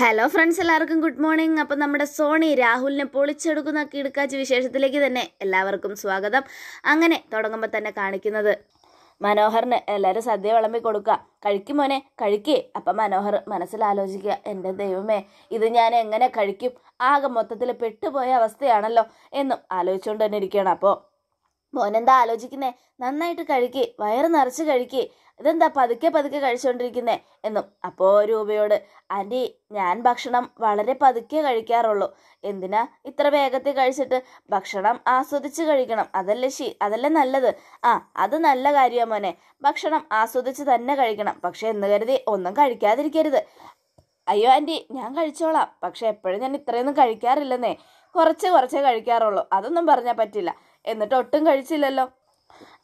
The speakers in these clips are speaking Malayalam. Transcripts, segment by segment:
ഹലോ ഫ്രണ്ട്സ് എല്ലാവർക്കും ഗുഡ് മോർണിംഗ് അപ്പം നമ്മുടെ സോണി രാഹുലിനെ പൊളിച്ചെടുക്കുന്ന കിടക്കാച്ച് വിശേഷത്തിലേക്ക് തന്നെ എല്ലാവർക്കും സ്വാഗതം അങ്ങനെ തുടങ്ങുമ്പോൾ തന്നെ കാണിക്കുന്നത് മനോഹറിന് എല്ലാവരും സദ്യ വിളമ്പി കൊടുക്കുക കഴിക്കും മോനെ കഴിക്കേ അപ്പം മനോഹർ മനസ്സിലാലോചിക്കുക എൻ്റെ ദൈവമേ ഇത് ഞാൻ എങ്ങനെ കഴിക്കും ആകെ മൊത്തത്തിൽ പെട്ടുപോയ അവസ്ഥയാണല്ലോ എന്നും ആലോചിച്ചുകൊണ്ട് തന്നെ ഇരിക്കുകയാണ് അപ്പോൾ മോനെന്താ ആലോചിക്കുന്നേ നന്നായിട്ട് കഴിക്കേ വയറ് നിറച്ച് കഴിക്കേ ഇതെന്താ പതുക്കെ പതുക്കെ കഴിച്ചുകൊണ്ടിരിക്കുന്നേ എന്നും അപ്പോൾ രൂപയോട് ആൻറ്റി ഞാൻ ഭക്ഷണം വളരെ പതുക്കെ കഴിക്കാറുള്ളൂ എന്തിനാ ഇത്ര വേഗത്തിൽ കഴിച്ചിട്ട് ഭക്ഷണം ആസ്വദിച്ച് കഴിക്കണം അതല്ലേ ശി അതല്ലേ നല്ലത് ആ അത് നല്ല കാര്യമാണ് മോനെ ഭക്ഷണം ആസ്വദിച്ച് തന്നെ കഴിക്കണം പക്ഷേ എന്ന് കരുതി ഒന്നും കഴിക്കാതിരിക്കരുത് അയ്യോ ആൻറ്റി ഞാൻ കഴിച്ചോളാം പക്ഷെ എപ്പോഴും ഞാൻ ഇത്രയൊന്നും കഴിക്കാറില്ലെന്നേ കുറച്ച് കുറച്ചേ കഴിക്കാറുള്ളൂ അതൊന്നും പറഞ്ഞാൽ പറ്റില്ല എന്നിട്ട് ഒട്ടും കഴിച്ചില്ലല്ലോ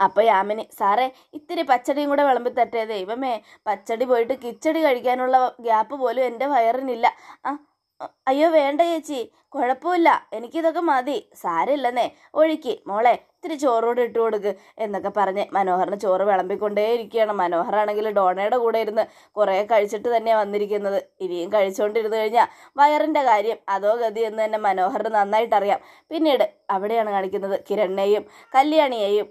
അപ്പോൾ യാമിനി സാറേ ഇത്തിരി പച്ചടിയും കൂടെ വിളമ്പി തട്ടേ ദൈവമേ പച്ചടി പോയിട്ട് കിച്ചടി കഴിക്കാനുള്ള ഗ്യാപ്പ് പോലും എൻ്റെ വയറിനില്ല ആ അയ്യോ വേണ്ട ചേച്ചി കുഴപ്പമില്ല എനിക്കിതൊക്കെ മതി സാരമില്ലെന്നേ ഒഴുക്കി മോളെ ഇത്തിരി ചോറോട് ഇട്ട് കൊടുക്ക് എന്നൊക്കെ പറഞ്ഞ് മനോഹറിന് ചോറ് വിളമ്പിക്കൊണ്ടേ ഇരിക്കുകയാണ് മനോഹറാണെങ്കിൽ ഡോണയുടെ കൂടെ ഇരുന്ന് കുറേ കഴിച്ചിട്ട് തന്നെയാണ് വന്നിരിക്കുന്നത് ഇനിയും കഴിച്ചുകൊണ്ടിരുന്നു കഴിഞ്ഞാൽ വയറിൻ്റെ കാര്യം അതോ ഗതി എന്ന് തന്നെ മനോഹറിന് നന്നായിട്ടറിയാം പിന്നീട് അവിടെയാണ് കാണിക്കുന്നത് കിരണ്ണയും കല്യാണിയെയും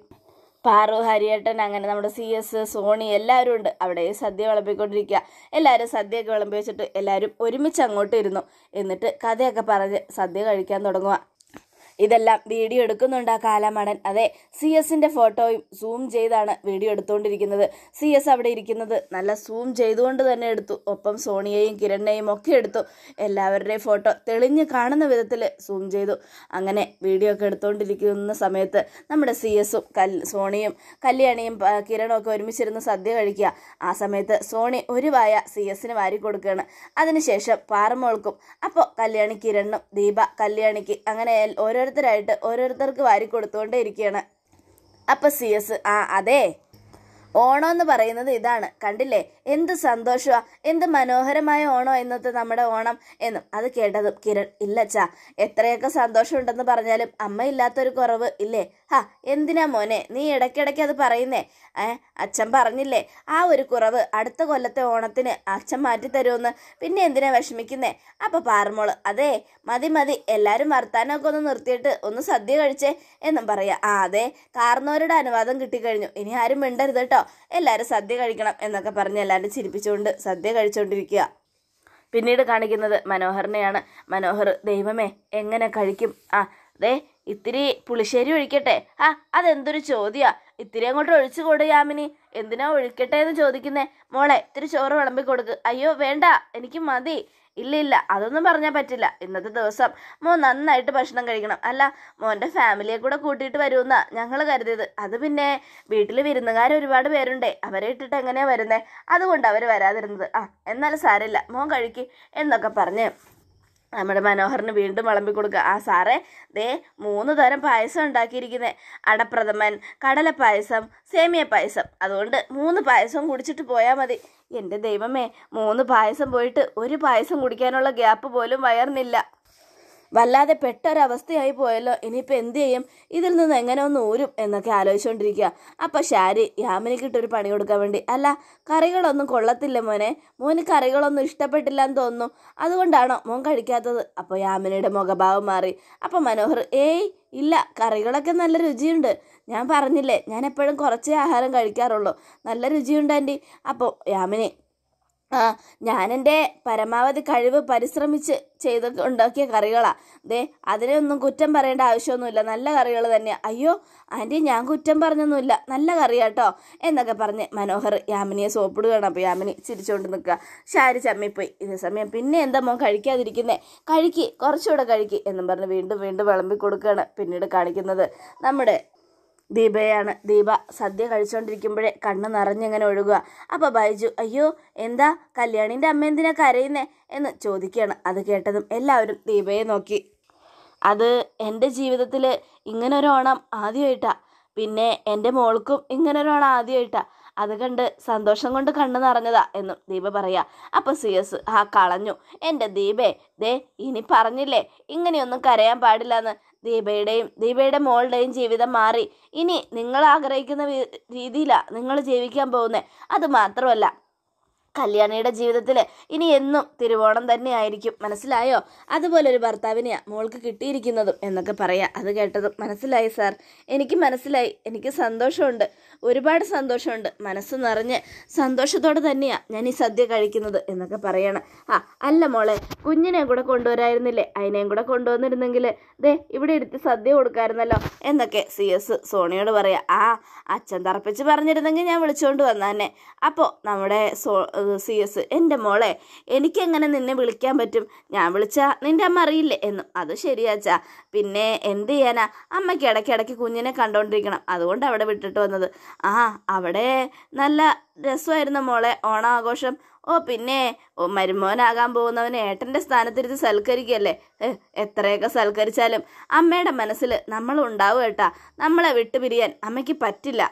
പാറു ഹരിയേട്ടൻ അങ്ങനെ നമ്മുടെ സി എസ് സോണി എല്ലാവരും ഉണ്ട് അവിടെ സദ്യ വിളമ്പിക്കൊണ്ടിരിക്കുക എല്ലാവരും സദ്യയൊക്കെ വിളമ്പി വെച്ചിട്ട് എല്ലാവരും ഒരുമിച്ച് അങ്ങോട്ട് ഇരുന്നു എന്നിട്ട് കഥയൊക്കെ പറഞ്ഞ് സദ്യ കഴിക്കാൻ തുടങ്ങുക ഇതെല്ലാം വീഡിയോ എടുക്കുന്നുണ്ട് ആ കാലാമടൻ അതെ സി എസിന്റെ ഫോട്ടോയും സൂം ചെയ്താണ് വീഡിയോ എടുത്തുകൊണ്ടിരിക്കുന്നത് സി എസ് അവിടെ ഇരിക്കുന്നത് നല്ല സൂം ചെയ്തുകൊണ്ട് തന്നെ എടുത്തു ഒപ്പം സോണിയയും കിരണിനെയും ഒക്കെ എടുത്തു എല്ലാവരുടെയും ഫോട്ടോ തെളിഞ്ഞ് കാണുന്ന വിധത്തിൽ സൂം ചെയ്തു അങ്ങനെ വീഡിയോ ഒക്കെ എടുത്തുകൊണ്ടിരിക്കുന്ന സമയത്ത് നമ്മുടെ സി എസും കൽ സോണിയും കല്യാണിയും കിരണും ഒക്കെ ഒരുമിച്ചിരുന്ന് സദ്യ കഴിക്കുക ആ സമയത്ത് സോണി ഒരു വായ സി എസിന് വാരി കൊടുക്കുകയാണ് അതിനുശേഷം പാറമോൾക്കും അപ്പോൾ കല്യാണി കിരണും ദീപ കല്യാണിക്ക് അങ്ങനെ ഓരോ ഓരോരുത്തരായിട്ട് ഓരോരുത്തർക്ക് വാരി കൊടുത്തുകൊണ്ടേ ഇരിക്കുകയാണ് അപ്പം സി എസ് ആ അതെ ഓണം എന്ന് പറയുന്നത് ഇതാണ് കണ്ടില്ലേ എന്ത് സന്തോഷമാണ് എന്ത് മനോഹരമായ ഓണം ഇന്നത്തെ നമ്മുടെ ഓണം എന്നും അത് കേട്ടതും കിരൺ ഇല്ലച്ചാ എത്രയൊക്കെ സന്തോഷമുണ്ടെന്ന് പറഞ്ഞാലും അമ്മയില്ലാത്തൊരു കുറവ് ഇല്ലേ ഹാ എന്തിനാ മോനെ നീ ഇടയ്ക്കിടയ്ക്ക് അത് പറയുന്നേ ഏ അച്ഛൻ പറഞ്ഞില്ലേ ആ ഒരു കുറവ് അടുത്ത കൊല്ലത്തെ ഓണത്തിന് അച്ഛൻ മാറ്റി തരുമെന്ന് പിന്നെ എന്തിനാ വിഷമിക്കുന്നേ അപ്പൊ പാറമോള് അതെ മതി മതി എല്ലാരും വർത്താനമൊക്കെ ഒന്ന് നിർത്തിയിട്ട് ഒന്ന് സദ്യ കഴിച്ചേ എന്നും പറയാ ആ അതെ കാർന്നവരുടെ അനുവാദം കിട്ടിക്കഴിഞ്ഞു ഇനി ആരും മിണ്ടരുത് കേട്ടോ എല്ലാവരും സദ്യ കഴിക്കണം എന്നൊക്കെ പറഞ്ഞ് എല്ലാവരും ചിരിപ്പിച്ചുകൊണ്ട് സദ്യ കഴിച്ചുകൊണ്ടിരിക്കുക പിന്നീട് കാണിക്കുന്നത് മനോഹറിനെയാണ് മനോഹർ ദൈവമേ എങ്ങനെ കഴിക്കും ആ ദേ ഇത്തിരി പുളിശ്ശേരി ഒഴിക്കട്ടെ ആ അതെന്തൊരു ചോദ്യാ ഇത്തിരി അങ്ങോട്ട് ഒഴിച്ചു കൊടു യാമിനി എന്തിനാ ഒഴിക്കട്ടെ എന്ന് ചോദിക്കുന്നേ മോളെ ഇത്തിരി ചോറ് വിളമ്പി കൊടുക്ക് അയ്യോ വേണ്ട എനിക്ക് മതി ഇല്ല ഇല്ല അതൊന്നും പറഞ്ഞാൽ പറ്റില്ല ഇന്നത്തെ ദിവസം മോൻ നന്നായിട്ട് ഭക്ഷണം കഴിക്കണം അല്ല മോൻ്റെ ഫാമിലിയെ കൂടെ കൂട്ടിയിട്ട് വരുമെന്നാ ഞങ്ങൾ കരുതിയത് അത് പിന്നെ വീട്ടിൽ വിരുന്നുകാർ ഒരുപാട് പേരുണ്ടേ അവരെ ഇട്ടിട്ട് എങ്ങനെയാ വരുന്നേ അതുകൊണ്ട് അവർ വരാതിരുന്നത് ആ എന്നാലും സാരമില്ല മോൻ കഴിക്ക് എന്നൊക്കെ പറഞ്ഞ് നമ്മുടെ മനോഹറിന് വീണ്ടും വിളമ്പി കൊടുക്കുക ആ സാറേ ദേ മൂന്ന് തരം പായസം ഉണ്ടാക്കിയിരിക്കുന്നത് അടപ്രഥമൻ കടലപ്പായസം സേമിയ പായസം അതുകൊണ്ട് മൂന്ന് പായസം കുടിച്ചിട്ട് പോയാൽ മതി എൻ്റെ ദൈവമേ മൂന്ന് പായസം പോയിട്ട് ഒരു പായസം കുടിക്കാനുള്ള ഗ്യാപ്പ് പോലും വയർന്നില്ല വല്ലാതെ പെട്ടൊരവസ്ഥയായി പോയല്ലോ ഇനിയിപ്പോൾ എന്ത് ചെയ്യും ഇതിൽ നിന്ന് എങ്ങനെ ഒന്ന് ഊരും എന്നൊക്കെ ആലോചിച്ചുകൊണ്ടിരിക്കുക അപ്പം ശാരി യാമിനിക്കിട്ടൊരു പണി കൊടുക്കാൻ വേണ്ടി അല്ല കറികളൊന്നും കൊള്ളത്തില്ല മോനെ മോന് കറികളൊന്നും ഇഷ്ടപ്പെട്ടില്ല എന്ന് തോന്നുന്നു അതുകൊണ്ടാണോ മോൻ കഴിക്കാത്തത് അപ്പോൾ യാമിനിയുടെ മുഖഭാവം മാറി അപ്പം മനോഹർ ഏയ് ഇല്ല കറികളൊക്കെ നല്ല രുചിയുണ്ട് ഞാൻ പറഞ്ഞില്ലേ ഞാൻ എപ്പോഴും കുറച്ചേ ആഹാരം കഴിക്കാറുള്ളൂ നല്ല രുചിയുണ്ട് ആൻറ്റി അപ്പോൾ യാമിനി ആ ഞാനെൻ്റെ പരമാവധി കഴിവ് പരിശ്രമിച്ച് ചെയ്ത് ഉണ്ടാക്കിയ കറികളാണ് ദേ അതിനൊന്നും കുറ്റം പറയേണ്ട ആവശ്യമൊന്നുമില്ല നല്ല കറികൾ തന്നെയാണ് അയ്യോ ആൻറ്റി ഞാൻ കുറ്റം പറഞ്ഞൊന്നുമില്ല നല്ല കറിയാട്ടോ എന്നൊക്കെ പറഞ്ഞ് മനോഹർ യാമിനിയെ സോപ്പിടുകയാണ് അപ്പോൾ യാമിനി ചിരിച്ചുകൊണ്ട് നിൽക്കുക ഷാരി ചമ്മിപ്പോയി ഇതേ സമയം പിന്നെ എന്താ മോൻ കഴിക്കാതിരിക്കുന്നേ കഴിക്കി കുറച്ചുകൂടെ കഴിക്ക് എന്നും പറഞ്ഞ് വീണ്ടും വീണ്ടും വിളമ്പി കൊടുക്കുകയാണ് പിന്നീട് കാണിക്കുന്നത് നമ്മുടെ ദീപയാണ് ദീപ സദ്യ കഴിച്ചുകൊണ്ടിരിക്കുമ്പോഴേ കണ്ണ് നിറഞ്ഞിങ്ങനെ ഒഴുകുക അപ്പോൾ ബൈജു അയ്യോ എന്താ കല്യാണിൻ്റെ അമ്മ എന്തിനാ കരയുന്നേ എന്ന് ചോദിക്കുകയാണ് അത് കേട്ടതും എല്ലാവരും ദീപയെ നോക്കി അത് എൻ്റെ ജീവിതത്തിൽ ഇങ്ങനൊരു ഓണം ആദ്യമായിട്ടാണ് പിന്നെ എൻ്റെ മോൾക്കും ഇങ്ങനൊരു ഓണം ആദ്യമായിട്ടാണ് അത് കണ്ട് സന്തോഷം കൊണ്ട് കണ്ണു നിറഞ്ഞതാ എന്നും ദീപ പറയാ അപ്പൊ സി എസ് ആ കളഞ്ഞു എൻ്റെ ദീപേ ദേ ഇനി പറഞ്ഞില്ലേ ഇങ്ങനെയൊന്നും കരയാൻ പാടില്ലെന്ന് ദീപയുടെയും ദീപയുടെ മോളുടെയും ജീവിതം മാറി ഇനി നിങ്ങൾ ആഗ്രഹിക്കുന്ന രീതിയിലാണ് നിങ്ങൾ ജീവിക്കാൻ പോകുന്നത് അത് മാത്രമല്ല കല്യാണിയുടെ ജീവിതത്തിൽ ഇനി എന്നും തിരുവോണം തന്നെയായിരിക്കും മനസ്സിലായോ അതുപോലെ ഒരു ഭർത്താവിനെയാ മോൾക്ക് കിട്ടിയിരിക്കുന്നതും എന്നൊക്കെ പറയാം അത് കേട്ടതും മനസ്സിലായി സാർ എനിക്ക് മനസ്സിലായി എനിക്ക് സന്തോഷമുണ്ട് ഒരുപാട് സന്തോഷമുണ്ട് മനസ്സ് നിറഞ്ഞ് സന്തോഷത്തോടെ തന്നെയാണ് ഞാൻ ഈ സദ്യ കഴിക്കുന്നത് എന്നൊക്കെ പറയണം ആ അല്ല മോളെ കുഞ്ഞിനെയും കൂടെ കൊണ്ടുവരായിരുന്നില്ലേ അതിനെയും കൂടെ കൊണ്ടുവന്നിരുന്നെങ്കിൽ ദേ ഇവിടെ എടുത്ത് സദ്യ കൊടുക്കാമായിരുന്നല്ലോ എന്നൊക്കെ സി എസ് സോണിയോട് പറയാം ആ അച്ഛൻ തറപ്പിച്ച് പറഞ്ഞിരുന്നെങ്കിൽ ഞാൻ വിളിച്ചുകൊണ്ട് വന്നാന്നെ അപ്പോൾ നമ്മുടെ സോ സി എസ് എൻ്റെ മോളെ എനിക്കെങ്ങനെ നിന്നെ വിളിക്കാൻ പറ്റും ഞാൻ വിളിച്ചാൽ നിൻ്റെ അമ്മ അറിയില്ലേ എന്നും അത് ശരിയാച്ചാ പിന്നെ എന്ത് ചെയ്യാനാ അമ്മയ്ക്ക് ഇടയ്ക്കിടയ്ക്ക് കുഞ്ഞിനെ കണ്ടുകൊണ്ടിരിക്കണം അതുകൊണ്ട് അവിടെ വിട്ടിട്ട് വന്നത് ആ അവിടെ നല്ല രസമായിരുന്നു മോളെ ഓണാഘോഷം ഓ പിന്നെ മരുമോനാകാൻ പോകുന്നവനെ ഏട്ടൻ്റെ സ്ഥാനത്തിരുത്ത് സൽക്കരിക്കല്ലേ എത്രയൊക്കെ സൽക്കരിച്ചാലും അമ്മയുടെ മനസ്സിൽ നമ്മളുണ്ടാവും കേട്ടാ നമ്മളെ വിട്ടുപിരിയാൻ അമ്മയ്ക്ക് പറ്റില്ല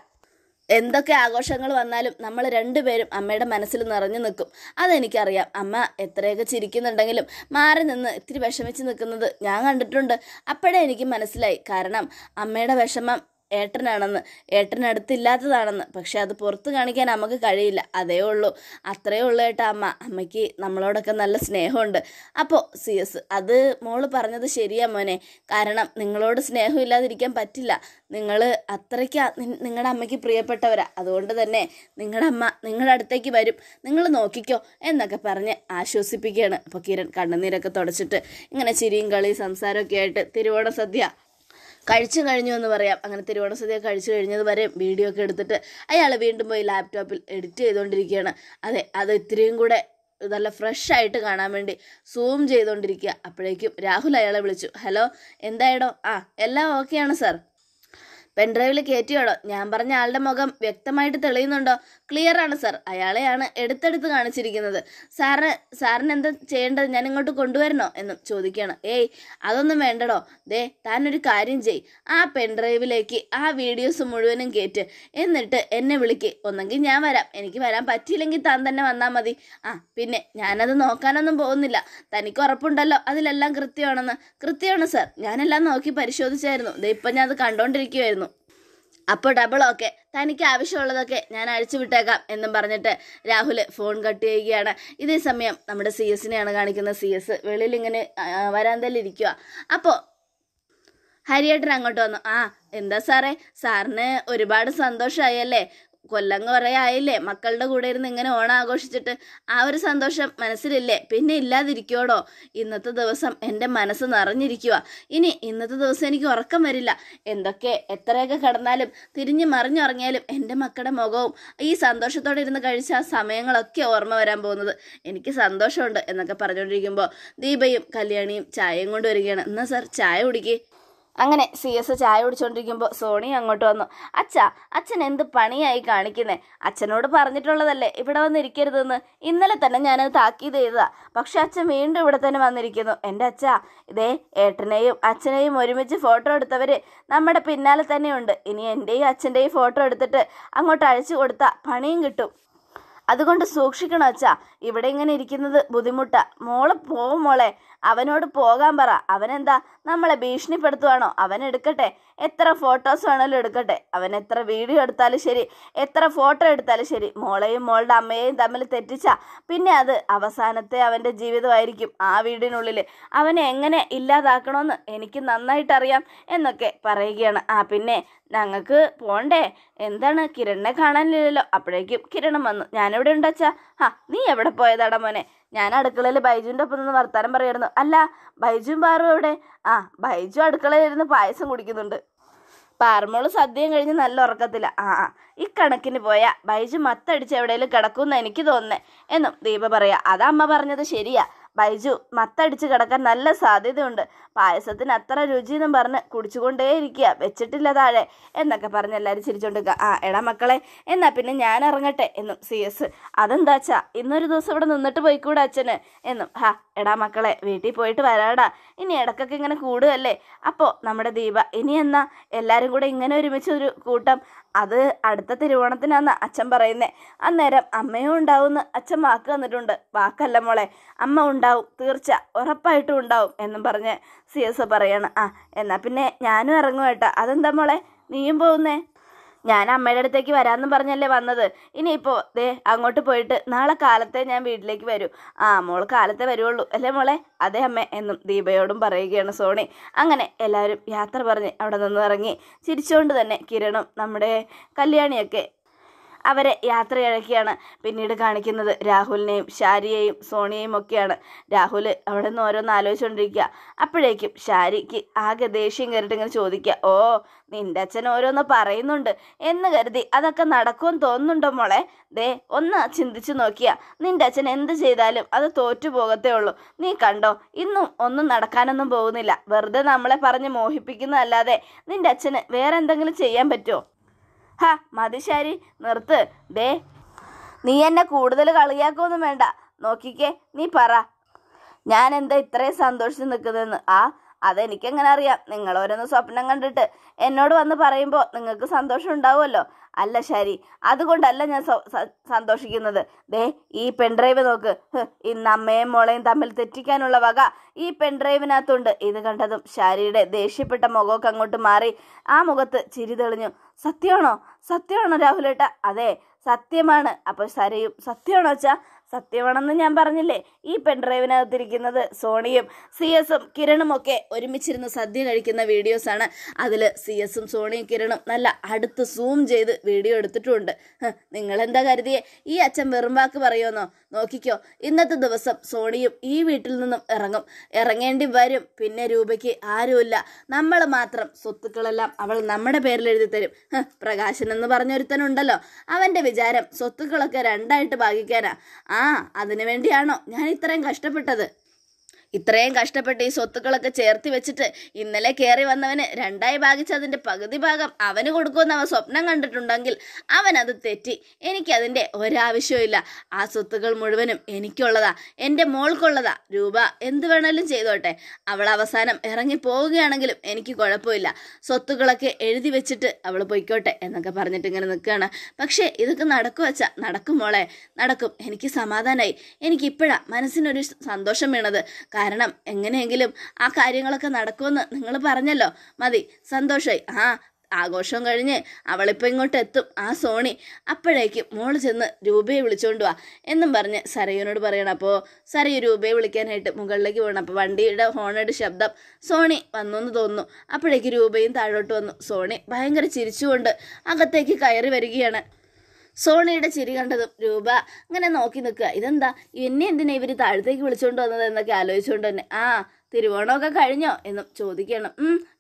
എന്തൊക്കെ ആഘോഷങ്ങൾ വന്നാലും നമ്മൾ രണ്ടുപേരും അമ്മയുടെ മനസ്സിൽ നിറഞ്ഞു നിൽക്കും അതെനിക്കറിയാം അമ്മ എത്രയൊക്കെ ചിരിക്കുന്നുണ്ടെങ്കിലും മാറി നിന്ന് ഇത്തിരി വിഷമിച്ച് നിൽക്കുന്നത് ഞാൻ കണ്ടിട്ടുണ്ട് അപ്പോഴേ എനിക്ക് മനസ്സിലായി കാരണം അമ്മയുടെ വിഷമം ഏട്ടനാണെന്ന് ഏട്ടനടുത്തില്ലാത്തതാണെന്ന് പക്ഷെ അത് പുറത്ത് കാണിക്കാൻ അമ്മക്ക് കഴിയില്ല അതേ ഉള്ളൂ അത്രേ ഉള്ളൂ ഏട്ടാ അമ്മ അമ്മയ്ക്ക് നമ്മളോടൊക്കെ നല്ല സ്നേഹമുണ്ട് അപ്പോൾ സി എസ് അത് മോള് പറഞ്ഞത് ശരിയാ മോനെ കാരണം നിങ്ങളോട് സ്നേഹം ഇല്ലാതിരിക്കാൻ പറ്റില്ല നിങ്ങൾ അത്രയ്ക്ക് നിങ്ങളുടെ അമ്മയ്ക്ക് പ്രിയപ്പെട്ടവരാ അതുകൊണ്ട് തന്നെ നിങ്ങളുടെ അമ്മ നിങ്ങളുടെ അടുത്തേക്ക് വരും നിങ്ങൾ നോക്കിക്കോ എന്നൊക്കെ പറഞ്ഞ് ആശ്വസിപ്പിക്കുകയാണ് അപ്പോൾ കിരൺ കണ്ണുനീരൊക്കെ തുടച്ചിട്ട് ഇങ്ങനെ ചിരിയും കളി സംസാരമൊക്കെ ആയിട്ട് തിരുവോണ സദ്യ കഴിച്ചു കഴിഞ്ഞു എന്ന് പറയാം അങ്ങനെ തിരുവോണ സദ്യ കഴിച്ചു കഴിഞ്ഞത് വരെ വീഡിയോ ഒക്കെ എടുത്തിട്ട് അയാൾ വീണ്ടും പോയി ലാപ്ടോപ്പിൽ എഡിറ്റ് ചെയ്തുകൊണ്ടിരിക്കുകയാണ് അതെ അത് ഇത്രയും കൂടെ നല്ല ഫ്രഷ് ആയിട്ട് കാണാൻ വേണ്ടി സൂം ചെയ്തുകൊണ്ടിരിക്കുക അപ്പോഴേക്കും രാഹുൽ അയാളെ വിളിച്ചു ഹലോ എന്തായാലും ആ എല്ലാം ഓക്കെയാണ് സാർ പെൻഡ്രൈവിൽ കയറ്റിയോടോ ഞാൻ പറഞ്ഞ ആളുടെ മുഖം വ്യക്തമായിട്ട് തെളിയുന്നുണ്ടോ ക്ലിയർ ആണ് സാർ അയാളെയാണ് എടുത്തെടുത്ത് കാണിച്ചിരിക്കുന്നത് സാറ് സാറിന് എന്താ ചെയ്യേണ്ടത് ഞാൻ ഇങ്ങോട്ട് കൊണ്ടുവരണോ എന്നും ചോദിക്കുകയാണ് ഏയ് അതൊന്നും വേണ്ടടോ ദേ താനൊരു കാര്യം ചെയ് ആ പെൻഡ്രൈവിലേക്ക് ആ വീഡിയോസ് മുഴുവനും കയറ്റ് എന്നിട്ട് എന്നെ വിളിക്ക് ഒന്നെങ്കിൽ ഞാൻ വരാം എനിക്ക് വരാൻ പറ്റിയില്ലെങ്കിൽ താൻ തന്നെ വന്നാൽ മതി ആ പിന്നെ ഞാനത് നോക്കാനൊന്നും പോകുന്നില്ല തനിക്ക് ഉറപ്പുണ്ടല്ലോ അതിലെല്ലാം കൃത്യമാണെന്ന് കൃത്യമാണ് സാർ ഞാനെല്ലാം നോക്കി പരിശോധിച്ചായിരുന്നു ദേ ഇപ്പം ഞാൻ അത് കണ്ടുകൊണ്ടിരിക്കുമായിരുന്നു അപ്പോൾ ഡബിൾ ഓക്കെ തനിക്ക് ആവശ്യമുള്ളതൊക്കെ ഞാൻ അഴിച്ചു വിട്ടേക്കാം എന്നും പറഞ്ഞിട്ട് രാഹുൽ ഫോൺ കട്ട് ചെയ്യുകയാണ് ഇതേ സമയം നമ്മുടെ സി എസിനെയാണ് കാണിക്കുന്ന സി എസ് വെളിയിൽ ഇങ്ങനെ തന്നെ ഇരിക്കുക അപ്പോൾ ഹരിയേട്ടൻ അങ്ങോട്ട് വന്നു ആ എന്താ സാറേ സാറിന് ഒരുപാട് അല്ലേ കൊല്ലം കുറേ ആയില്ലേ മക്കളുടെ കൂടെ ഇരുന്ന് ഇങ്ങനെ ഓണം ആഘോഷിച്ചിട്ട് ആ ഒരു സന്തോഷം മനസ്സിലില്ലേ പിന്നെ ഇല്ലാതിരിക്കോടോ ഇന്നത്തെ ദിവസം എൻ്റെ മനസ്സ് നിറഞ്ഞിരിക്കുക ഇനി ഇന്നത്തെ ദിവസം എനിക്ക് ഉറക്കം വരില്ല എന്തൊക്കെ എത്രയൊക്കെ കടന്നാലും തിരിഞ്ഞ് മറിഞ്ഞുറങ്ങിയാലും എൻ്റെ മക്കളുടെ മുഖവും ഈ സന്തോഷത്തോടെ ഇരുന്ന് കഴിച്ച ആ സമയങ്ങളൊക്കെ ഓർമ്മ വരാൻ പോകുന്നത് എനിക്ക് സന്തോഷമുണ്ട് എന്നൊക്കെ പറഞ്ഞുകൊണ്ടിരിക്കുമ്പോൾ ദീപയും കല്യാണിയും ചായയും കൊണ്ട് വരികയാണ് എന്നാൽ സാർ ചായ കുടിക്കേ അങ്ങനെ സി എസ് ചായ കുടിച്ചുകൊണ്ടിരിക്കുമ്പോൾ സോണി അങ്ങോട്ട് വന്നു അച്ഛ അച്ഛൻ എന്ത് പണിയായി കാണിക്കുന്നേ അച്ഛനോട് പറഞ്ഞിട്ടുള്ളതല്ലേ ഇവിടെ വന്നിരിക്കരുതെന്ന് ഇന്നലെ തന്നെ ഞാനത് താക്കീത് ചെയ്തതാ പക്ഷെ അച്ഛൻ വീണ്ടും ഇവിടെ തന്നെ വന്നിരിക്കുന്നു എൻ്റെ അച്ഛ ഇതേ ഏട്ടനെയും അച്ഛനെയും ഒരുമിച്ച് ഫോട്ടോ എടുത്തവർ നമ്മുടെ പിന്നാലെ തന്നെയുണ്ട് ഇനി എൻ്റെയും അച്ഛൻ്റെയും ഫോട്ടോ എടുത്തിട്ട് അങ്ങോട്ട് അഴിച്ചു കൊടുത്താൽ പണിയും കിട്ടും അതുകൊണ്ട് സൂക്ഷിക്കണം അച്ഛാ ഇവിടെ ഇങ്ങനെ ഇരിക്കുന്നത് ബുദ്ധിമുട്ടാ മോള് പോവും മോളെ അവനോട് പോകാൻ പറ അവനെന്താ നമ്മളെ ഭീഷണിപ്പെടുത്തുവാണോ അവൻ എടുക്കട്ടെ എത്ര ഫോട്ടോസ് വേണമെങ്കിലും എടുക്കട്ടെ അവൻ എത്ര വീഡിയോ എടുത്താലും ശരി എത്ര ഫോട്ടോ എടുത്താലും ശരി മോളെയും മോളുടെ അമ്മയെയും തമ്മിൽ തെറ്റിച്ച പിന്നെ അത് അവസാനത്തെ അവൻ്റെ ജീവിതമായിരിക്കും ആ വീടിനുള്ളിൽ അവനെ എങ്ങനെ ഇല്ലാതാക്കണമെന്ന് എനിക്ക് നന്നായിട്ടറിയാം എന്നൊക്കെ പറയുകയാണ് ആ പിന്നെ ഞങ്ങൾക്ക് പോണ്ടേ എന്താണ് കിരണിനെ കാണാനില്ലല്ലോ അപ്പോഴേക്കും കിരണം വന്നു ഞാനെവിടെ ഉണ്ടച്ചാ ആ നീ എവിടെ പോയതാടാ മോനെ ഞാൻ അടുക്കളയിൽ ബൈജുവിൻ്റെ ഒപ്പം നിന്ന് വർത്താനം പറയായിരുന്നു അല്ല ബൈജുവും പാറു എവിടെ ആ ബൈജു ഇരുന്ന് പായസം കുടിക്കുന്നുണ്ട് പാറമോള് സദ്യയും കഴിഞ്ഞ് നല്ല ഉറക്കത്തില്ല ആ ആ കണക്കിന് പോയാ ബൈജു മത്തടിച്ച് എവിടെയെങ്കിലും കിടക്കുമെന്ന് എനിക്ക് തോന്നുന്നേ എന്നും ദീപ പറയാ അതാ അമ്മ പറഞ്ഞത് ശരിയാ ബൈജു മത്തടിച്ച് കിടക്കാൻ നല്ല സാധ്യതയുണ്ട് പായസത്തിന് അത്ര എന്നും പറഞ്ഞ് കുടിച്ചുകൊണ്ടേയിരിക്കുക വെച്ചിട്ടില്ല താഴെ എന്നൊക്കെ പറഞ്ഞ് എല്ലാവരും ചിരിച്ചോണ്ടിരിക്കുക ആ എടാ മക്കളെ എന്നാ പിന്നെ ഞാൻ ഇറങ്ങട്ടെ എന്നും സി എസ് അതെന്താ അച്ഛാ ഇന്നൊരു ദിവസം ഇവിടെ നിന്നിട്ട് പോയിക്കൂടെ അച്ഛന് എന്നും ഹാ എടാ മക്കളെ വീട്ടിൽ പോയിട്ട് വരാടാ ഇനി ഇടക്കൊക്കെ ഇങ്ങനെ കൂടുകല്ലേ അപ്പോൾ നമ്മുടെ ദീപ ഇനി എന്നാ എല്ലാവരും കൂടെ ഇങ്ങനെ ഒരുമിച്ച് ഒരു കൂട്ടം അത് അടുത്ത തിരുവോണത്തിനാന്ന് അച്ഛൻ പറയുന്നത് അന്നേരം അമ്മയും ഉണ്ടാവുമെന്ന് അച്ഛൻ വാക്ക് തന്നിട്ടുണ്ട് വാക്കല്ല മോളെ അമ്മ ഉണ്ട് ഉണ്ടാവും തീർച്ച ഉറപ്പായിട്ടും ഉണ്ടാവും എന്നും പറഞ്ഞ് സി എസ് പറയാണ് ആ എന്നാൽ പിന്നെ ഞാനും ഇറങ്ങും കേട്ടോ അതെന്താ മോളെ നീയും പോകുന്നേ ഞാൻ അമ്മയുടെ അടുത്തേക്ക് വരാമെന്ന് പറഞ്ഞല്ലേ വന്നത് ഇനിയിപ്പോൾ ദേ അങ്ങോട്ട് പോയിട്ട് നാളെ കാലത്തെ ഞാൻ വീട്ടിലേക്ക് വരൂ ആ മോൾ കാലത്തെ വരുവുള്ളൂ അല്ലേ മോളെ അതെ അമ്മ എന്നും ദീപയോടും പറയുകയാണ് സോണി അങ്ങനെ എല്ലാവരും യാത്ര പറഞ്ഞ് അവിടെ നിന്ന് ഇറങ്ങി ചിരിച്ചുകൊണ്ട് തന്നെ കിരണും നമ്മുടെ കല്യാണിയൊക്കെ അവരെ യാത്രയിഴക്കുകയാണ് പിന്നീട് കാണിക്കുന്നത് രാഹുലിനെയും ഷാരിയെയും സോണിയെയും ഒക്കെയാണ് രാഹുൽ അവിടെ നിന്ന് ഓരോന്ന് ആലോചിച്ചുകൊണ്ടിരിക്കുക അപ്പോഴേക്കും ഷാരിക്ക് ആകെ ദേഷ്യം കയറിയിട്ട് ഇങ്ങനെ ചോദിക്കുക ഓ നിൻ്റെ അച്ഛൻ ഓരോന്ന് പറയുന്നുണ്ട് എന്ന് കരുതി അതൊക്കെ നടക്കുമെന്ന് തോന്നുന്നുണ്ടോ മോളെ ദേ ഒന്ന് ചിന്തിച്ചു നോക്കിയാ നിൻ്റെ അച്ഛൻ എന്ത് ചെയ്താലും അത് തോറ്റു പോകത്തേ ഉള്ളൂ നീ കണ്ടോ ഇന്നും ഒന്നും നടക്കാനൊന്നും പോകുന്നില്ല വെറുതെ നമ്മളെ പറഞ്ഞ് മോഹിപ്പിക്കുന്നതല്ലാതെ നിൻ്റെ അച്ഛന് വേറെ എന്തെങ്കിലും ചെയ്യാൻ പറ്റുമോ ഹ മതിശാരി നിർത്ത് ദേ നീ എന്നെ കൂടുതൽ കളിയാക്കൊന്നും വേണ്ട നോക്കിക്കേ നീ പറ ഞാൻ എന്താ ഇത്രയും സന്തോഷിച്ച് നിൽക്കുന്നതെന്ന് ആ അതെനിക്കെങ്ങനെ അറിയാം നിങ്ങൾ ഓരോന്ന് സ്വപ്നം കണ്ടിട്ട് എന്നോട് വന്ന് പറയുമ്പോൾ നിങ്ങൾക്ക് സന്തോഷം ഉണ്ടാവുമല്ലോ അല്ല ശരി അതുകൊണ്ടല്ല ഞാൻ സന്തോഷിക്കുന്നത് ദേ ഈ പെൺഡ്രൈവ് നോക്ക് ഇന്ന് അമ്മയും മോളെയും തമ്മിൽ തെറ്റിക്കാനുള്ള വക ഈ പെൺഡ്രൈവിനകത്തുണ്ട് ഇത് കണ്ടതും ശാരിയുടെ ദേഷ്യപ്പെട്ട മുഖമൊക്കെ അങ്ങോട്ട് മാറി ആ മുഖത്ത് ചിരി തെളിഞ്ഞു സത്യമാണോ സത്യമാണോ രാഹുലേട്ട അതെ സത്യമാണ് അപ്പോൾ സരയും സത്യമാണോ അച്ഛാ സത്യമാണെന്ന് ഞാൻ പറഞ്ഞില്ലേ ഈ പെൺഡ്രൈവിനകത്തിരിക്കുന്നത് സോണിയും സി എസും കിരണും ഒക്കെ ഒരുമിച്ചിരുന്ന് സദ്യ കഴിക്കുന്ന വീഡിയോസാണ് അതിൽ സി എസും സോണിയും കിരണും നല്ല അടുത്ത് സൂം ചെയ്ത് വീഡിയോ എടുത്തിട്ടുണ്ട് നിങ്ങളെന്താ കരുതിയേ ഈ അച്ഛൻ വെറും വാക്ക് പറയുമെന്നോ നോക്കിക്കോ ഇന്നത്തെ ദിവസം സോണിയും ഈ വീട്ടിൽ നിന്നും ഇറങ്ങും ഇറങ്ങേണ്ടി വരും പിന്നെ രൂപയ്ക്ക് ആരുമില്ല നമ്മൾ മാത്രം സ്വത്തുക്കളെല്ലാം അവൾ നമ്മുടെ പേരിൽ എഴുതി തരും പ്രകാശൻ എന്ന് പറഞ്ഞൊരുത്തനുണ്ടല്ലോ അവൻ്റെ വിചാരം സ്വത്തുക്കളൊക്കെ രണ്ടായിട്ട് ഭാഗിക്കാനാ അതിനു വേണ്ടിയാണോ ഞാൻ ഇത്രയും കഷ്ടപ്പെട്ടത് ഇത്രയും കഷ്ടപ്പെട്ട് ഈ സ്വത്തുക്കളൊക്കെ ചേർത്തി വെച്ചിട്ട് ഇന്നലെ കയറി വന്നവന് രണ്ടായി അതിൻ്റെ പകുതി ഭാഗം അവന് കൊടുക്കുമെന്ന് അവൻ സ്വപ്നം കണ്ടിട്ടുണ്ടെങ്കിൽ അവൻ അത് തെറ്റി എനിക്കതിൻ്റെ ഒരാവശ്യമില്ല ആ സ്വത്തുക്കൾ മുഴുവനും എനിക്കുള്ളതാ എൻ്റെ മോൾക്കുള്ളതാ രൂപ എന്ത് വേണേലും ചെയ്തോട്ടെ അവൾ അവസാനം ഇറങ്ങി പോവുകയാണെങ്കിലും എനിക്ക് കുഴപ്പമില്ല സ്വത്തുക്കളൊക്കെ എഴുതി വെച്ചിട്ട് അവൾ പൊയ്ക്കോട്ടെ എന്നൊക്കെ പറഞ്ഞിട്ട് ഇങ്ങനെ നിൽക്കുകയാണ് പക്ഷേ ഇതൊക്കെ നടക്കും വച്ചാ നടക്കും മോളെ നടക്കും എനിക്ക് സമാധാനമായി എനിക്കിപ്പോഴാണ് മനസ്സിനൊരു സന്തോഷം വീണത് കാരണം കാരണം എങ്ങനെയെങ്കിലും ആ കാര്യങ്ങളൊക്കെ നടക്കുമെന്ന് നിങ്ങൾ പറഞ്ഞല്ലോ മതി സന്തോഷമായി ആ ആഘോഷം കഴിഞ്ഞ് അവളിപ്പോൾ ഇങ്ങോട്ട് എത്തും ആ സോണി അപ്പോഴേക്കും മോൾ ചെന്ന് രൂപയെ വിളിച്ചുകൊണ്ട് വാ എന്നും പറഞ്ഞ് സരയ്യനോട് പറയണം അപ്പോൾ സരയു രൂപയെ വിളിക്കാനായിട്ട് മുകളിലേക്ക് പോകണം അപ്പോൾ വണ്ടിയുടെ ഹോണയുടെ ശബ്ദം സോണി വന്നു എന്ന് തോന്നുന്നു അപ്പോഴേക്ക് രൂപയും താഴോട്ട് വന്നു സോണി ഭയങ്കര ചിരിച്ചുകൊണ്ട് അകത്തേക്ക് കയറി വരികയാണ് സോണയുടെ ചിരി കണ്ടതും രൂപ അങ്ങനെ നോക്കി നിൽക്കുക ഇതെന്താ എന്നെ എന്തിനാ ഇവർ താഴത്തേക്ക് വിളിച്ചുകൊണ്ട് വന്നത് എന്നൊക്കെ ആലോചിച്ചുകൊണ്ട് തന്നെ ആ തിരുവോണമൊക്കെ കഴിഞ്ഞോ എന്നും ചോദിക്കണം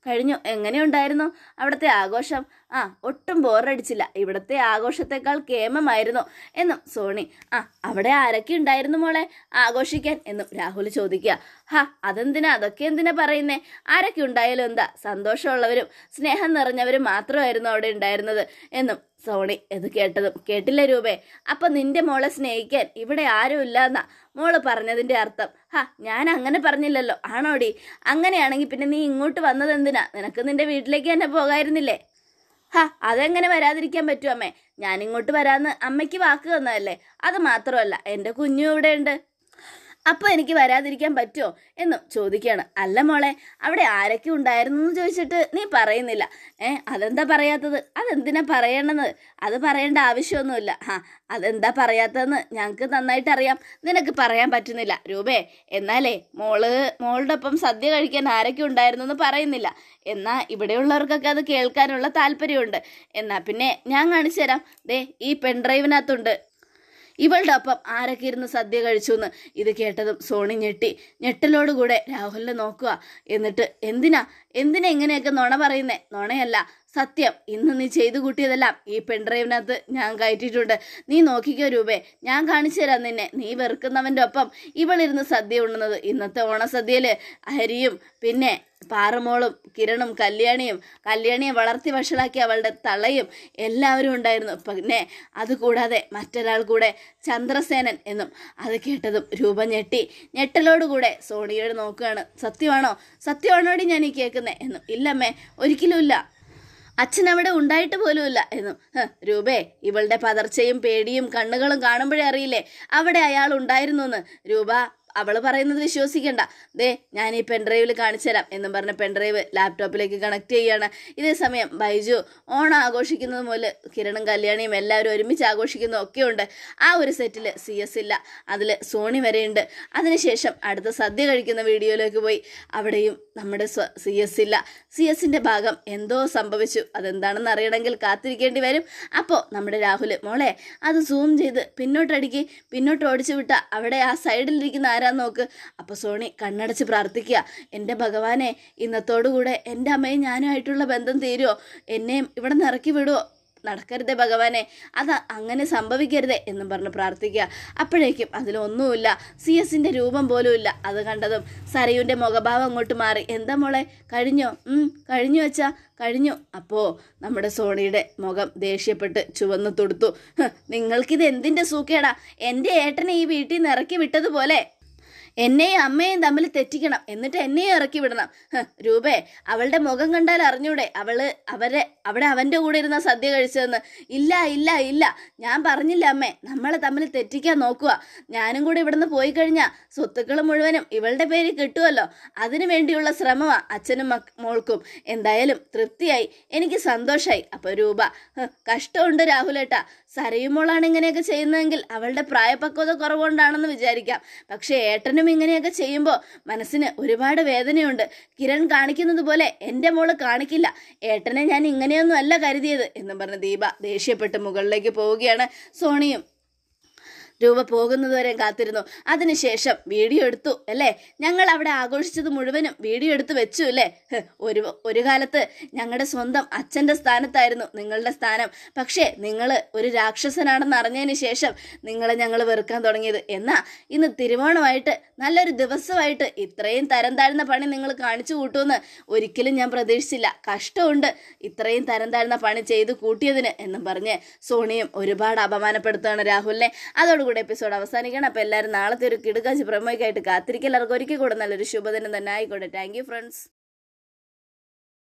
കഴിഞ്ഞു എങ്ങനെയുണ്ടായിരുന്നു അവിടുത്തെ ആഘോഷം ആ ഒട്ടും ബോറടിച്ചില്ല ഇവിടുത്തെ ആഘോഷത്തെക്കാൾ കേമമായിരുന്നു എന്നും സോണി ആ അവിടെ ആരൊക്കെ ഉണ്ടായിരുന്നു മോളെ ആഘോഷിക്കാൻ എന്നും രാഹുൽ ചോദിക്കുക ഹാ അതെന്തിനാ അതൊക്കെ എന്തിനാ പറയുന്നേ ആരൊക്കെ ഉണ്ടായാലും എന്താ സന്തോഷമുള്ളവരും സ്നേഹം നിറഞ്ഞവരും മാത്രമായിരുന്നു അവിടെ ഉണ്ടായിരുന്നത് എന്നും സോണി ഇത് കേട്ടതും കേട്ടില്ല രൂപേ അപ്പം നിന്റെ മോളെ സ്നേഹിക്കാൻ ഇവിടെ ആരുമില്ല എന്നാ മോള് പറഞ്ഞതിൻ്റെ അർത്ഥം ഹാ ഞാൻ അങ്ങനെ പറഞ്ഞില്ലല്ലോ ആണോടി അങ്ങനെയാണെങ്കിൽ പിന്നെ നീ ഇങ്ങോട്ട് വന്നത് എന്തിനാ നിനക്ക് നിന്റെ വീട്ടിലേക്ക് തന്നെ പോകായിരുന്നില്ലേ ഹാ അതെങ്ങനെ വരാതിരിക്കാൻ പറ്റുമോ അമ്മേ ഞാനിങ്ങോട്ട് വരാമെന്ന് അമ്മയ്ക്ക് വാക്ക് തന്നതല്ലേ അത് മാത്രമല്ല എൻ്റെ കുഞ്ഞു ഇവിടെ ഉണ്ട് അപ്പോൾ എനിക്ക് വരാതിരിക്കാൻ പറ്റുമോ എന്നും ചോദിക്കുകയാണ് അല്ല മോളെ അവിടെ ആരൊക്കെ ഉണ്ടായിരുന്നു എന്ന് ചോദിച്ചിട്ട് നീ പറയുന്നില്ല ഏ അതെന്താ പറയാത്തത് അതെന്തിനാ പറയണത് അത് പറയേണ്ട ആവശ്യമൊന്നുമില്ല ആ അതെന്താ പറയാത്തതെന്ന് ഞങ്ങൾക്ക് നന്നായിട്ട് അറിയാം നിനക്ക് പറയാൻ പറ്റുന്നില്ല രൂപേ എന്നാലേ മോള് മോളുടെ ഒപ്പം സദ്യ കഴിക്കാൻ ആരൊക്കെ ഉണ്ടായിരുന്നു എന്ന് പറയുന്നില്ല എന്നാൽ ഇവിടെയുള്ളവർക്കൊക്കെ അത് കേൾക്കാനുള്ള താല്പര്യമുണ്ട് എന്നാൽ പിന്നെ ഞാൻ കാണിച്ചു തരാം ദേ ഈ പെൺഡ്രൈവിനകത്തുണ്ട് ഇവളുടെ ഒപ്പം ആരൊക്കെ ഇരുന്ന് സദ്യ കഴിച്ചു എന്ന് ഇത് കേട്ടതും സോണി ഞെട്ടി ഞെട്ടലോടുകൂടെ രാഹുലിനെ നോക്കുക എന്നിട്ട് എന്തിനാ എന്തിനാ ഇങ്ങനെയൊക്കെ നുണ പറയുന്നേ നുണയല്ല സത്യം ഇന്ന് നീ ചെയ്തു കൂട്ടിയതെല്ലാം ഈ പെൺഡ്രൈവിനകത്ത് ഞാൻ കയറ്റിയിട്ടുണ്ട് നീ നോക്കിക്കോ രൂപേ ഞാൻ കാണിച്ചു തരാം നിന്നെ നീ വെറുക്കുന്നവൻ്റെ ഒപ്പം ഇവളിരുന്ന് സദ്യ ഉണ്ണുന്നത് ഇന്നത്തെ ഓണസദ്യയിൽ അരിയും പിന്നെ പാറമോളും കിരണും കല്യാണിയും കല്യാണിയെ വളർത്തി വഷളാക്കി അവളുടെ തളയും എല്ലാവരും ഉണ്ടായിരുന്നു പിന്നെ അതുകൂടാതെ മറ്റൊരാൾ കൂടെ ചന്ദ്രസേനൻ എന്നും അത് കേട്ടതും രൂപ ഞെട്ടി ഞെട്ടലോടുകൂടെ സോണിയോട് നോക്കുകയാണ് സത്യമാണോ സത്യമാണോടി ഞാൻ ഈ കേൾക്കുന്നത് എന്നും ഇല്ലമ്മേ ഒരിക്കലും ഇല്ല അച്ഛൻ അവിടെ ഉണ്ടായിട്ട് പോലുമില്ല എന്നും രൂപേ ഇവളുടെ പതർച്ചയും പേടിയും കണ്ണുകളും കാണുമ്പോഴേ അറിയില്ലേ അവിടെ അയാൾ ഉണ്ടായിരുന്നു എന്ന് രൂപ അവൾ പറയുന്നത് വിശ്വസിക്കേണ്ട ദേ ഞാൻ ഈ പെൻഡ്രൈവിൽ കാണിച്ചു തരാം എന്നും പറഞ്ഞ് പെൻഡ്രൈവ് ലാപ്ടോപ്പിലേക്ക് കണക്ട് ചെയ്യുകയാണ് ഇതേ സമയം ബൈജു ഓണം ആഘോഷിക്കുന്നത് മുതൽ കിരണും കല്യാണിയും എല്ലാവരും ഒരുമിച്ച് ആഘോഷിക്കുന്നു ഒക്കെയുണ്ട് ആ ഒരു സെറ്റിൽ സി എസ് ഇല്ല അതിൽ സോണി വരെയുണ്ട് അതിനുശേഷം അടുത്ത സദ്യ കഴിക്കുന്ന വീഡിയോയിലേക്ക് പോയി അവിടെയും നമ്മുടെ സി എസ് ഇല്ല സി എസിൻ്റെ ഭാഗം എന്തോ സംഭവിച്ചു അതെന്താണെന്ന് അറിയണമെങ്കിൽ കാത്തിരിക്കേണ്ടി വരും അപ്പോൾ നമ്മുടെ രാഹുൽ മോളെ അത് സൂം ചെയ്ത് പിന്നോട്ടടിക്ക് പിന്നോട്ട് ഓടിച്ചു വിട്ട അവിടെ ആ സൈഡിലിരിക്കുന്ന ആരാ വരാൻ നോക്ക് അപ്പോൾ സോണി കണ്ണടച്ച് പ്രാർത്ഥിക്കുക എൻ്റെ ഭഗവാനെ ഇന്നത്തോടുകൂടെ എൻ്റെ അമ്മയും ഞാനുമായിട്ടുള്ള ബന്ധം തീരുമോ എന്നെയും ഇവിടെ നിന്ന് ഇറക്കി വിടുമോ നടക്കരുതേ ഭഗവാനെ അത് അങ്ങനെ സംഭവിക്കരുതേ എന്നും പറഞ്ഞ് പ്രാർത്ഥിക്കുക അപ്പോഴേക്കും അതിലൊന്നുമില്ല സി എസിൻ്റെ രൂപം പോലും ഇല്ല അത് കണ്ടതും സരയുൻ്റെ മുഖഭാവം അങ്ങോട്ട് മാറി എന്താ മോളെ കഴിഞ്ഞോ കഴിഞ്ഞു വെച്ചാ കഴിഞ്ഞു അപ്പോൾ നമ്മുടെ സോണിയുടെ മുഖം ദേഷ്യപ്പെട്ട് ചുവന്നു തൊടുത്തു നിങ്ങൾക്കിത് എന്തിൻ്റെ സൂക്കേടാ എൻ്റെ ഏട്ടനെ ഈ വീട്ടിൽ നിന്ന് ഇറക്കി വിട്ടതുപോലെ എന്നെയും അമ്മയും തമ്മിൽ തെറ്റിക്കണം എന്നിട്ട് എന്നെയും ഇറക്കി വിടണം രൂപേ അവളുടെ മുഖം കണ്ടാൽ അറിഞ്ഞൂടെ അവള് അവരെ അവിടെ അവൻ്റെ കൂടെ ഇരുന്ന സദ്യ കഴിച്ചതെന്ന് ഇല്ല ഇല്ല ഇല്ല ഞാൻ പറഞ്ഞില്ല അമ്മേ നമ്മളെ തമ്മിൽ തെറ്റിക്കാൻ നോക്കുക ഞാനും കൂടെ ഇവിടുന്ന് പോയി കഴിഞ്ഞാൽ സ്വത്തുക്കൾ മുഴുവനും ഇവളുടെ പേര് കിട്ടുമല്ലോ അതിനു വേണ്ടിയുള്ള ശ്രമമാ അച്ഛനും മോൾക്കും എന്തായാലും തൃപ്തിയായി എനിക്ക് സന്തോഷമായി അപ്പോൾ രൂപ കഷ്ടമുണ്ട് രാഹുലേട്ടാ സരയുമോളാണ് ഇങ്ങനെയൊക്കെ ചെയ്യുന്നതെങ്കിൽ അവളുടെ പ്രായപക്വത കുറവുകൊണ്ടാണെന്ന് വിചാരിക്കാം പക്ഷേ ഏട്ടനും അങ്ങനും ഇങ്ങനെയൊക്കെ ചെയ്യുമ്പോൾ മനസ്സിന് ഒരുപാട് വേദനയുണ്ട് കിരൺ കാണിക്കുന്നത് പോലെ എൻ്റെ മോള് കാണിക്കില്ല ഏട്ടനെ ഞാൻ ഇങ്ങനെയൊന്നും അല്ല കരുതിയത് എന്നും പറഞ്ഞ് ദീപ ദേഷ്യപ്പെട്ട് മുകളിലേക്ക് പോവുകയാണ് സോണിയും രൂപ വരെ കാത്തിരുന്നു അതിനുശേഷം വീഡിയോ എടുത്തു അല്ലേ ഞങ്ങൾ അവിടെ ആഘോഷിച്ചത് മുഴുവനും വീഡിയോ എടുത്ത് വെച്ചു അല്ലേ ഒരു ഒരു കാലത്ത് ഞങ്ങളുടെ സ്വന്തം അച്ഛൻ്റെ സ്ഥാനത്തായിരുന്നു നിങ്ങളുടെ സ്ഥാനം പക്ഷേ നിങ്ങൾ ഒരു രാക്ഷസനാണെന്ന് അറിഞ്ഞതിന് ശേഷം നിങ്ങളെ ഞങ്ങൾ വെറുക്കാൻ തുടങ്ങിയത് എന്നാൽ ഇന്ന് തിരുവോണമായിട്ട് നല്ലൊരു ദിവസമായിട്ട് ഇത്രയും തരം താഴ്ന്ന പണി നിങ്ങൾ കാണിച്ചു കൂട്ടുമെന്ന് ഒരിക്കലും ഞാൻ പ്രതീക്ഷിച്ചില്ല കഷ്ടമുണ്ട് ഇത്രയും തരം താഴ്ന്ന പണി ചെയ്ത് കൂട്ടിയതിന് എന്നും പറഞ്ഞ് സോണിയും ഒരുപാട് അപമാനപ്പെടുത്തുകയാണ് രാഹുലിനെ അതോട് കൂടെ എപ്പിസോഡ് അവസാനിക്കണം അപ്പോൾ എല്ലാവരും നാളത്തെ ഒരു കിടുക്കാശ് പ്രമോയ്ക്കായിട്ട് കാത്തിരിക്കും എല്ലാവർക്കും ഒരിക്കൽ കൂടെ നല്ലൊരു ശുഭദിനം തന്നെ ആയിക്കോട്ടെ താങ്ക് ഫ്രണ്ട്സ്